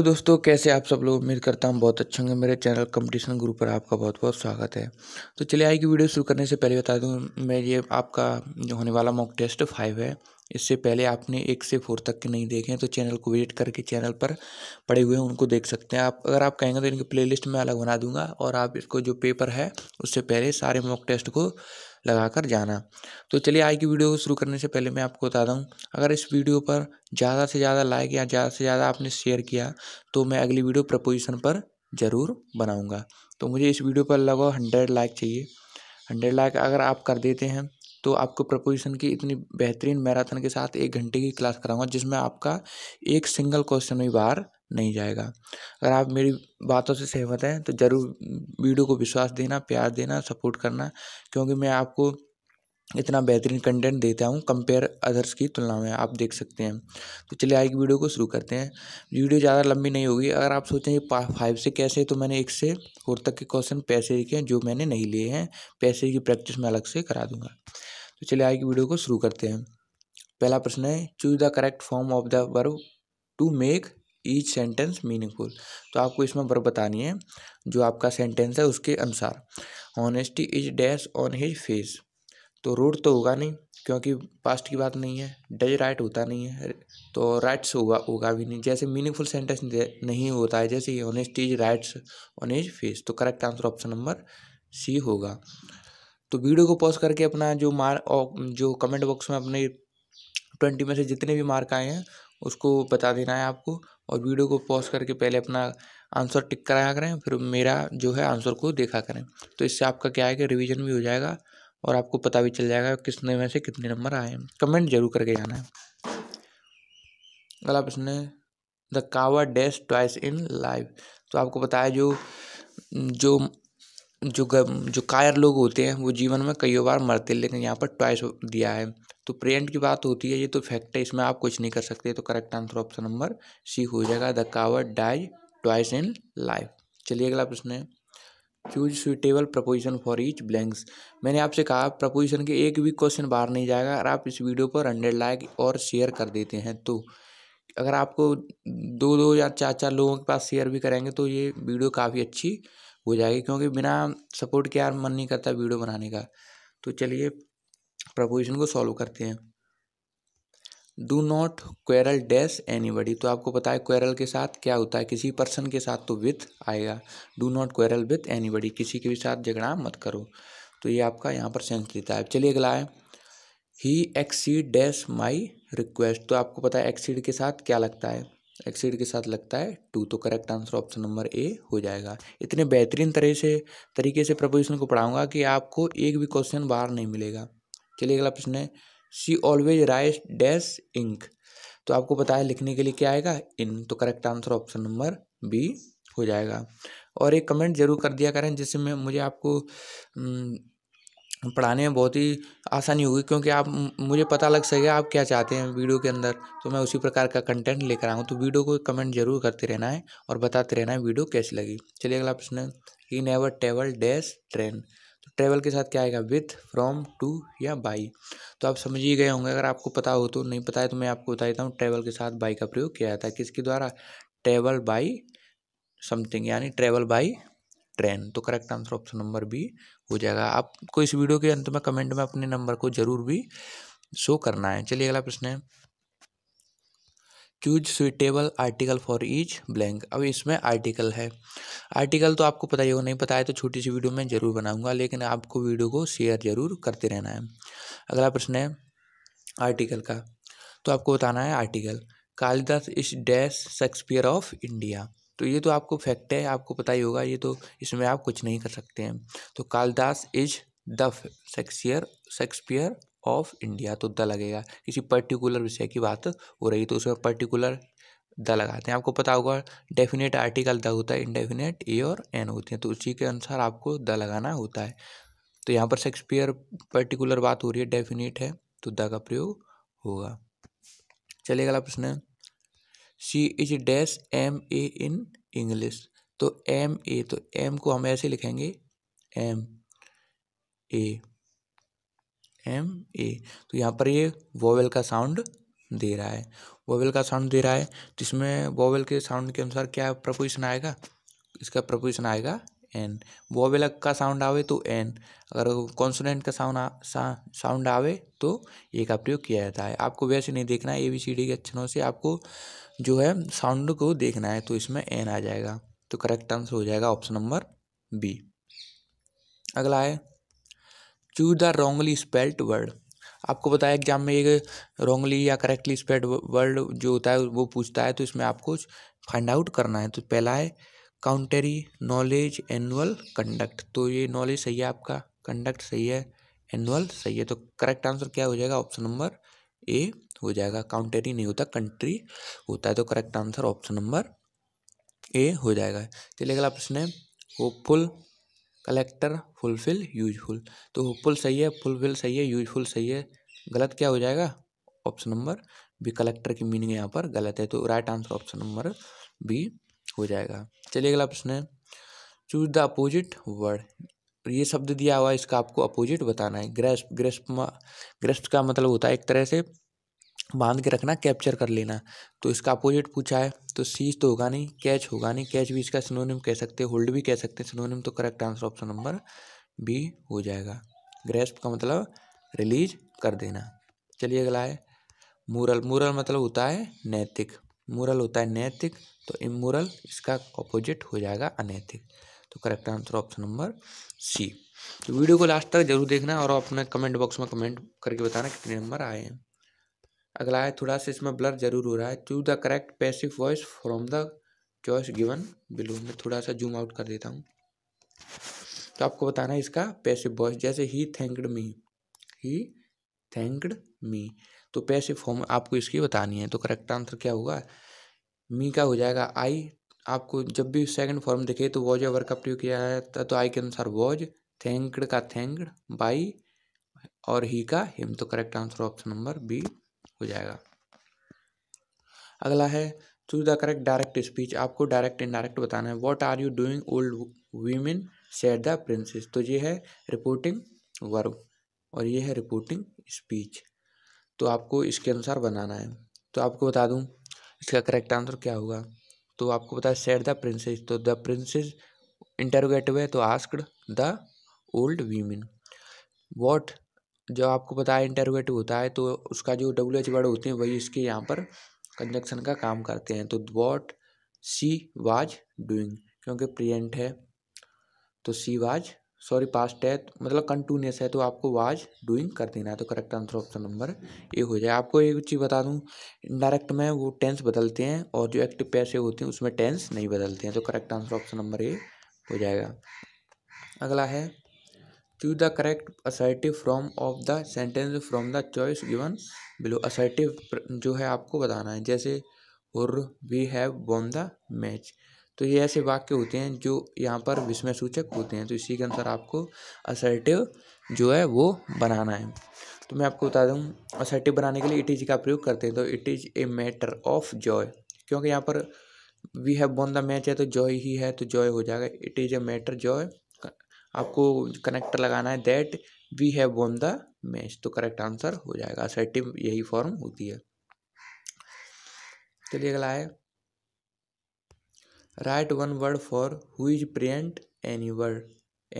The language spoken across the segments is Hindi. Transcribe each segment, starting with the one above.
तो दोस्तों कैसे आप सब लोग उम्मीद करता हूँ बहुत अच्छे होंगे मेरे चैनल कंपटीशन ग्रुप पर आपका बहुत बहुत स्वागत है तो चलिए आज की वीडियो शुरू करने से पहले बता दूँ मैं ये आपका जो होने वाला मॉक टेस्ट फाइव है इससे पहले आपने एक से फोर तक के नहीं देखे हैं तो चैनल को विजिट करके चैनल पर पड़े हुए हैं उनको देख सकते हैं आप अगर आप कहेंगे तो इनकी प्ले में अलग बना दूंगा और आप इसको जो पेपर है उससे पहले सारे मॉक टेस्ट को लगाकर जाना तो चलिए आज की वीडियो को शुरू करने से पहले मैं आपको बता दूँ अगर इस वीडियो पर ज़्यादा से ज़्यादा लाइक या ज़्यादा से ज़्यादा आपने शेयर किया तो मैं अगली वीडियो प्रपोजिशन पर ज़रूर बनाऊँगा तो मुझे इस वीडियो पर लगभग हंड्रेड लाइक चाहिए हंड्रेड लाइक अगर आप कर देते हैं तो आपको प्रपोजिशन की इतनी बेहतरीन मैराथन के साथ एक घंटे की क्लास कराऊंगा जिसमें आपका एक सिंगल क्वेश्चन भी बाहर नहीं जाएगा अगर आप मेरी बातों से सहमत हैं तो ज़रूर वीडियो को विश्वास देना प्यार देना सपोर्ट करना क्योंकि मैं आपको इतना बेहतरीन कंटेंट देता हूँ कंपेयर अदर्स की तुलना में आप देख सकते हैं तो चलिए आज की वीडियो को शुरू करते हैं वीडियो ज़्यादा लंबी नहीं होगी अगर आप सोचें फाइव से कैसे तो मैंने एक से फोर तक के क्वेश्चन पैसे लिखे हैं जो मैंने नहीं लिए हैं पैसे की प्रैक्टिस मैं अलग से करा दूंगा तो चलिए आज की वीडियो को शुरू करते हैं पहला प्रश्न है choose the correct form of the verb to make each sentence meaningful तो आपको इसमें वर्ब बतानी है जो आपका सेंटेंस है उसके अनुसार honesty is dash on his face तो रूड तो होगा नहीं क्योंकि पास्ट की बात नहीं है डज राइट होता नहीं है तो राइट्स होगा होगा भी नहीं जैसे मीनिंगफुल सेंटेंस नहीं होता है जैसे honesty is writes on his face तो correct answer option number C होगा तो वीडियो को पॉज करके अपना जो मार जो कमेंट बॉक्स में अपने ट्वेंटी में से जितने भी मार्क आए हैं उसको बता देना है आपको और वीडियो को पॉज करके पहले अपना आंसर टिक कराया करें फिर मेरा जो है आंसर को देखा करें तो इससे आपका क्या है कि रिविज़न भी हो जाएगा और आपको पता भी चल जाएगा किसने में से कितने नंबर आए हैं कमेंट जरूर करके जाना है अगला प्रश्न है the coward dies twice in live तो आपको पता है जो जो जो जो कायर लोग होते हैं वो जीवन में कई बार मरते हैं लेकिन यहाँ पर ट्वाइस दिया है तो प्रेजेंट की बात होती है ये तो फैक्ट है इसमें आप कुछ नहीं कर सकते तो correct answer option number C हो जाएगा the coward dies twice in life चलिए अगला प्रश्न है choose suitable preposition for each blanks मैंने आपसे कहा प्रपोजिशन के एक भी क्वेश्चन बाहर नहीं जाएगा अगर आप इस वीडियो पर हंड्रेड लाइक और शेयर कर देते हैं तो अगर आपको दो दो या चार चार लोगों के पास शेयर भी करेंगे तो ये वीडियो काफ़ी अच्छी हो जाएगी क्योंकि बिना सपोर्ट के यार मन नहीं करता वीडियो बनाने का तो चलिए प्रपोजिशन को सॉल्व करते हैं do not quarrel dash anybody तो आपको पता है क्वेरल के साथ क्या होता है किसी पर्सन के साथ तो विथ आएगा do not quarrel with anybody किसी के भी साथ झगड़ा मत करो तो ये आपका यहाँ पर सेंस देता है चलिए अगला है he exceed dash my request तो आपको पता है एक्सीड के साथ क्या लगता है एक्सीड के साथ लगता है टू तो correct answer option number A हो जाएगा इतने बेहतरीन तरह से तरीके से प्रपोजिशन को पढ़ाऊंगा कि आपको एक भी क्वेश्चन बाहर नहीं मिलेगा चलिए अगला प्रश्न है she always write dash ink तो आपको पता है लिखने के लिए क्या आएगा इन तो correct answer option number B हो जाएगा और एक कमेंट जरूर कर दिया करें जिससे मैं मुझे आपको हम्म, पढ़ाने में बहुत ही आसानी होगी क्योंकि आप मुझे पता लग सकेगा आप क्या चाहते हैं वीडियो के अंदर तो मैं उसी प्रकार का कंटेंट लेकर आऊँ तो वीडियो को कमेंट जरूर करते रहना है और बताते रहना है वीडियो कैसी लगी चलिए अगला प्रश्न ही never table dash train travel के साथ क्या आएगा विथ फ्रॉम टू या बाई तो आप समझ ही गए होंगे अगर आपको पता हो तो नहीं पता है तो मैं आपको बता देता हूँ ट्रेवल के साथ बाई का प्रयोग किया जाता है किसके द्वारा ट्रेवल बाई समथिंग यानी ट्रेवल बाई ट्रेन तो correct answer option number B हो जाएगा आपको इस वीडियो के अंत में कमेंट में अपने नंबर को जरूर भी शो करना है चलिए अगला प्रश्न है choose suitable article for each blank अब इसमें आर्टिकल है आर्टिकल तो आपको पता ही होगा नहीं पता है तो छोटी सी वीडियो में ज़रूर बनाऊंगा लेकिन आपको वीडियो को शेयर ज़रूर करते रहना है अगला प्रश्न है आर्टिकल का तो आपको बताना है article Kalidas is dash Shakespeare of India तो ये तो आपको फैक्ट है आपको पता ही होगा ये तो इसमें आप कुछ नहीं कर सकते हैं तो Kalidas is the Shakespeare Shakespeare of India तो द लगेगा किसी पर्टिकुलर विषय की बात हो रही तो उसमें पर्टिकुलर द लगाते हैं आपको पता होगा डेफिनेट आर्टिकल द होता है इनडेफिनेट ए और एन होते हैं तो उसी के अनुसार आपको द लगाना होता है तो यहाँ पर शेक्सपियर पर्टिकुलर बात हो रही है डेफिनेट है तो द का प्रयोग होगा चलिए अगला प्रश्न she is dash M A in English तो एम ए तो एम को हम ऐसे लिखेंगे एम ए एम ए तो यहाँ पर ये वोवेल का साउंड दे रहा है वोवेल का साउंड दे रहा है तो इसमें वोवेल के साउंड के अनुसार क्या प्रपोजिशन आएगा इसका प्रपोजिशन आएगा एन वोवेल का साउंड आवे तो एन अगर कॉन्सोनेंट का साउंड साउंड आवे तो ए का प्रयोग किया जाता है आपको वैसे नहीं देखना है ए बी सी डी के अक्षरों से आपको जो है साउंड को देखना है तो इसमें एन आ जाएगा तो करेक्ट आंसर हो जाएगा ऑप्शन नंबर बी अगला है choose the wrongly spelt word आपको बताया एग्जाम में एक रोंगली या करेक्टली स्पेल्ड वर्ड जो होता है वो पूछता है तो इसमें आपको फाइंड आउट करना है तो पहला है काउंटरी नॉलेज एनुअल कंडक्ट तो ये नॉलेज सही है आपका कंडक्ट सही है एनुअल सही है तो करेक्ट आंसर क्या हो जाएगा ऑप्शन नंबर ए हो जाएगा काउंटरी नहीं होता कंट्री होता है तो correct answer option number A हो जाएगा चलिए अगला प्रश्न है होपफुल कलेक्टर फुलफिल यूजफुल तो होपफुल सही है फुलफिल सही है यूजफुल सही है गलत क्या हो जाएगा ऑप्शन नंबर बी कलेक्टर की मीनिंग यहाँ पर गलत है तो right answer option number B हो जाएगा चलिए अगला प्रश्न है चूज द अपोजिट वर्ड ये शब्द दिया हुआ है इसका आपको अपोजिट बताना है ग्रेस्प ग्रेस्प ग्रेस्प का मतलब होता है एक तरह से बांध के रखना कैप्चर कर लेना तो इसका अपोजिट पूछा है तो सीज तो होगा नहीं कैच होगा नहीं कैच भी इसका सिनोनिम कह सकते हैं होल्ड भी कह सकते हैं सिनोनिम तो correct answer option number B हो जाएगा ग्रेस्प का मतलब रिलीज कर देना चलिए अगला है मूरल मूरल मतलब होता है नैतिक मूरल होता है नैतिक तो इमूरल इसका अपोजिट हो जाएगा अनैतिक तो correct answer option number C तो वीडियो को लास्ट तक जरूर देखना और अपने कमेंट बॉक्स में कमेंट करके बताना कितने नंबर आए हैं अगला है थोड़ा सा इसमें ब्लर जरूर हो रहा है choose the correct passive voice from the choice given below मैं थोड़ा सा जूम आउट कर देता हूँ तो आपको बताना है इसका पैसिव वॉइस जैसे ही थैंकड मी ही थैंकड मी तो पैसिव फॉर्म आपको इसकी बतानी है तो करेक्ट आंसर क्या होगा मी का हो जाएगा आई आपको जब भी सेकंड फॉर्म दिखे तो वॉज या वर्क का प्रयोग किया जाता तो आई तो के अनुसार वॉज थैंकड का थैंकड बाई और ही का हिम तो correct answer option number B हो जाएगा अगला है choose the correct direct speech आपको डायरेक्ट इनडायरेक्ट बताना है what are you doing old women said the princess तो ये है रिपोर्टिंग वर्ब और ये है रिपोर्टिंग स्पीच तो आपको इसके अनुसार बनाना है तो आपको बता दूँ इसका करेक्ट आंसर क्या होगा तो आपको पता है सेट द प्रिंसेस तो द प्रिंसेस इंटरोगेटिव है तो asked the old women what जो आपको पता है इंटरवेटिव होता है तो उसका जो डब्ल्यू एच वर्ड होते हैं वही इसके यहाँ पर कंजक्शन का काम करते हैं तो वॉट सी वाज डूइंग क्योंकि प्रेजेंट है तो सी वाज सॉरी पास्ट है मतलब कंटिन्यूस है तो आपको वाज डूइंग कर देना है तो correct answer option number A हो जाए आपको एक चीज़ बता दूँ डायरेक्ट में वो टेंस बदलते हैं और जो एक्टिव पैसे होते हैं उसमें टेंस नहीं बदलते हैं तो correct answer option number A हो जाएगा अगला है choose the correct assertive from of the sentence from the choice given below assertive जो है आपको बताना है जैसे और we have won the match तो ये ऐसे वाक्य होते हैं जो यहाँ पर विस्मय सूचक होते हैं तो इसी के अनुसार आपको असर्टिव जो है वो बनाना है तो मैं आपको बता दूँ असर्टिव बनाने के लिए इट इज़ का प्रयोग करते हैं तो it is a matter of joy क्योंकि यहाँ पर we have won the match है तो जॉय ही है तो जॉय हो जाएगा it is a matter joy आपको कनेक्टर लगाना है that we have won the match तो करेक्ट आंसर हो जाएगा असर्टिव यही फॉर्म होती है चलिए अगला है write one word for who is present any word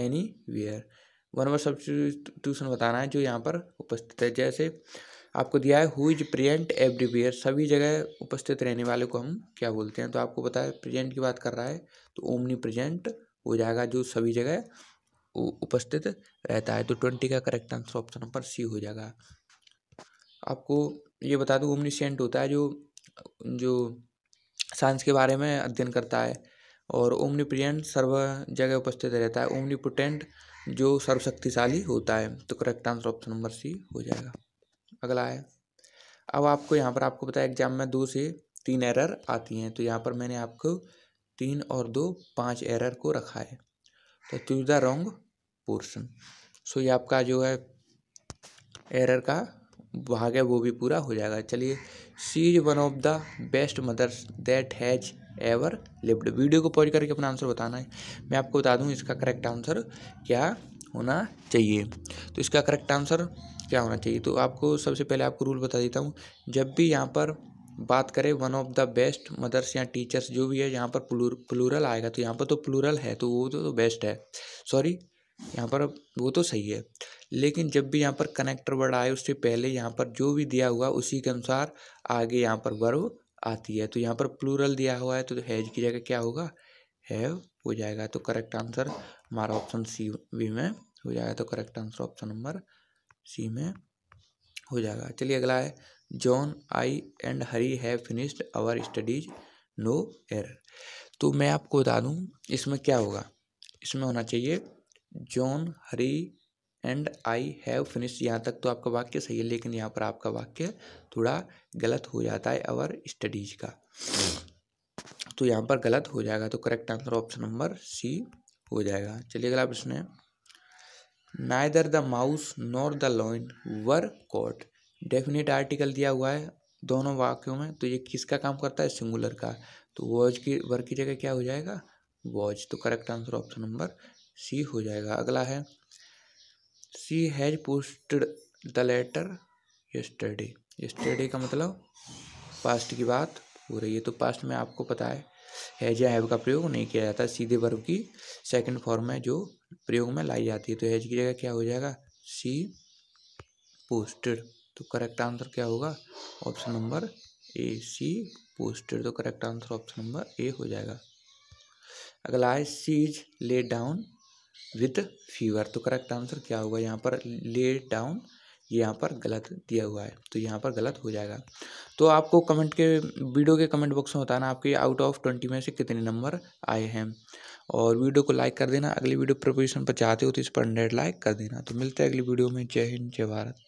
anywhere one word substitution बताना है जो यहाँ पर उपस्थित है जैसे आपको दिया है हु इज प्रेजेंट वेयर सभी जगह उपस्थित रहने वाले को हम क्या बोलते हैं तो आपको बताया प्रेजेंट की बात कर रहा है तो ओमनी प्रेजेंट हो जाएगा जो सभी जगह उपस्थित रहता है तो ट्वेंटी का correct answer option number C हो जाएगा आपको ये बता दूँ ओमनीसेंट होता है जो जो साइंस के बारे में अध्ययन करता है और ओमनीप्रियंट सर्व जगह उपस्थित रहता है ओमनीपोटेंट जो सर्वशक्तिशाली होता है तो correct answer option number C हो जाएगा अगला है अब आपको यहाँ पर आपको बताया एग्जाम में दो से तीन एरर आती हैं तो यहाँ पर मैंने आपको तीन और दो पाँच एरर को रखा है तो choose the wrong portion so ये आपका जो है एरर का भाग है वो भी पूरा हो जाएगा चलिए she is one of the best mothers that has ever lived video को पॉज करके अपना आंसर बताना है मैं आपको बता दूं इसका करेक्ट आंसर क्या होना चाहिए तो इसका करेक्ट आंसर क्या होना चाहिए तो आपको सबसे पहले आपको रूल बता देता हूँ जब भी यहाँ पर बात करें one of the best mothers या टीचर्स जो भी है यहाँ पर प्लूर प्लूरल आएगा तो यहाँ पर तो प्लूरल है तो वो तो, तो बेस्ट है सॉरी यहाँ पर वो तो सही है लेकिन जब भी यहाँ पर कनेक्टर वर्ड आए उससे पहले यहाँ पर जो भी दिया हुआ उसी के अनुसार आगे यहाँ पर वर्व आती है तो यहाँ पर प्लूरल दिया हुआ है तो, तो हैज की जगह क्या होगा हैव हो जाएगा तो करेक्ट आंसर हमारा ऑप्शन सी वी में हो जाएगा तो correct answer option number C में हो जाएगा चलिए अगला है John I and Hari have finished our studies no error तो मैं आपको बता दूँ इसमें क्या होगा इसमें होना चाहिए John Hari and I have finish यहाँ तक तो आपका वाक्य सही है लेकिन यहाँ पर आपका वाक्य थोड़ा गलत हो जाता है अवर स्टडीज का तो यहाँ पर गलत हो जाएगा तो correct answer option number C हो जाएगा चलिए अगला प्रश्न है neither the mouse nor the lion were caught definite article दिया हुआ है दोनों वाक्यों में तो ये किसका काम करता है सिंगुलर का तो वॉज की वर की जगह क्या हो जाएगा वॉज तो correct answer option number C हो जाएगा अगला है she has posted the letter yesterday yesterday का मतलब पास्ट की बात हो रही है तो पास्ट में आपको पता है हैज या हैव का प्रयोग नहीं किया जाता सीधे वर्ब की सेकंड फॉर्म में जो प्रयोग में लाई जाती है तो हैज की जगह क्या हो जाएगा सी पोस्टेड तो करेक्ट आंसर क्या होगा option number A she posted तो correct answer option number A हो जाएगा अगला है she is lay down with fever तो करेक्ट आंसर क्या होगा यहाँ पर ले डाउन ये यहाँ पर गलत दिया हुआ है तो यहाँ पर गलत हो जाएगा तो आपको कमेंट के वीडियो के कमेंट बॉक्स में बताना आपके आउट ऑफ ट्वेंटी में से कितने नंबर आए हैं और वीडियो को लाइक कर देना अगली वीडियो प्रपोजिशन पर चाहते हो तो इस पर हंड्रेड लाइक कर देना तो मिलते हैं अगली वीडियो में जय हिंद जय भारत